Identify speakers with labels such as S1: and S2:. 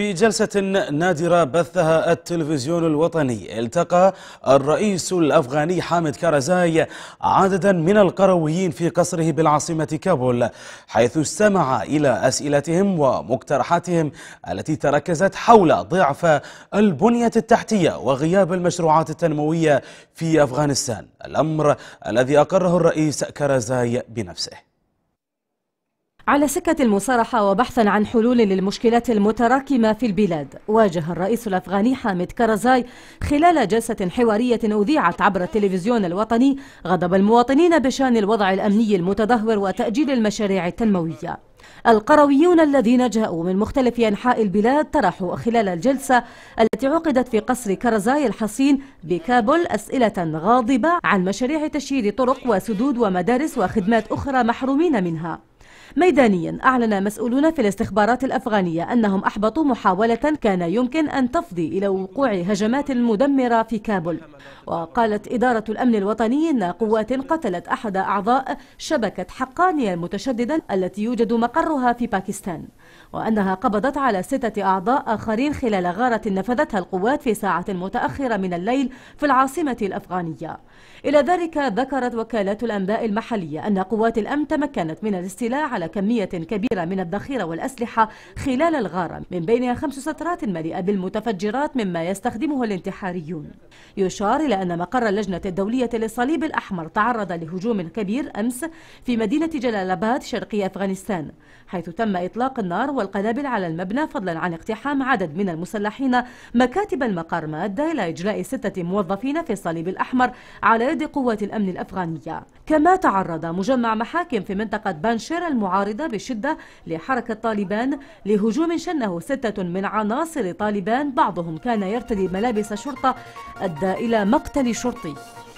S1: في جلسة نادرة بثها التلفزيون الوطني التقى الرئيس الأفغاني حامد كارزاي عددا من القرويين في قصره بالعاصمة كابول حيث استمع إلى أسئلتهم ومقترحاتهم التي تركزت حول ضعف البنية التحتية وغياب المشروعات التنموية في أفغانستان الأمر الذي أقره الرئيس كارزاي بنفسه
S2: على سكة المصارحة وبحثا عن حلول للمشكلات المتراكمة في البلاد واجه الرئيس الأفغاني حامد كرزاي خلال جلسة حوارية أذيعت عبر التلفزيون الوطني غضب المواطنين بشان الوضع الأمني المتدهور وتأجيل المشاريع التنموية القرويون الذين جاءوا من مختلف أنحاء البلاد طرحوا خلال الجلسة التي عقدت في قصر كرزاي الحصين بكابل أسئلة غاضبة عن مشاريع تشييد طرق وسدود ومدارس وخدمات أخرى محرومين منها ميدانيا أعلن مسؤولون في الاستخبارات الأفغانية أنهم أحبطوا محاولة كان يمكن أن تفضي إلى وقوع هجمات مدمرة في كابول وقالت إدارة الأمن الوطني أن قوات قتلت أحد أعضاء شبكة حقانية المتشددة التي يوجد مقرها في باكستان وأنها قبضت على ستة أعضاء آخرين خلال غارة نفذتها القوات في ساعة متأخرة من الليل في العاصمة الأفغانية إلى ذلك ذكرت وكالة الأنباء المحلية أن قوات الأمن تمكنت من الاستيلاء على كمية كبيرة من الذخيرة والأسلحة خلال الغارة من بينها خمس سترات مليئة بالمتفجرات مما يستخدمه الانتحاريون يشار إلى أن مقر اللجنة الدولية للصليب الأحمر تعرض لهجوم كبير أمس في مدينة جلال آباد شرقي أفغانستان حيث تم إطلاق النار النار والقنابل على المبنى فضلا عن اقتحام عدد من المسلحين مكاتب المقر ما ادى إلى إجلاء ستة موظفين في الصليب الأحمر على يد قوات الأمن الأفغانية كما تعرض مجمع محاكم في منطقة بانشير المعارضة بشدة لحركة طالبان لهجوم شنه ستة من عناصر طالبان بعضهم كان يرتدي ملابس شرطة أدى إلى مقتل شرطي